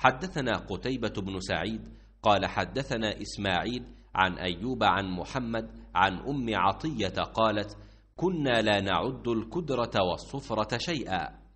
حدثنا قتيبة بن سعيد قال حدثنا إسماعيل عن أيوب عن محمد عن أم عطية قالت كنا لا نعد الكدرة والصفرة شيئا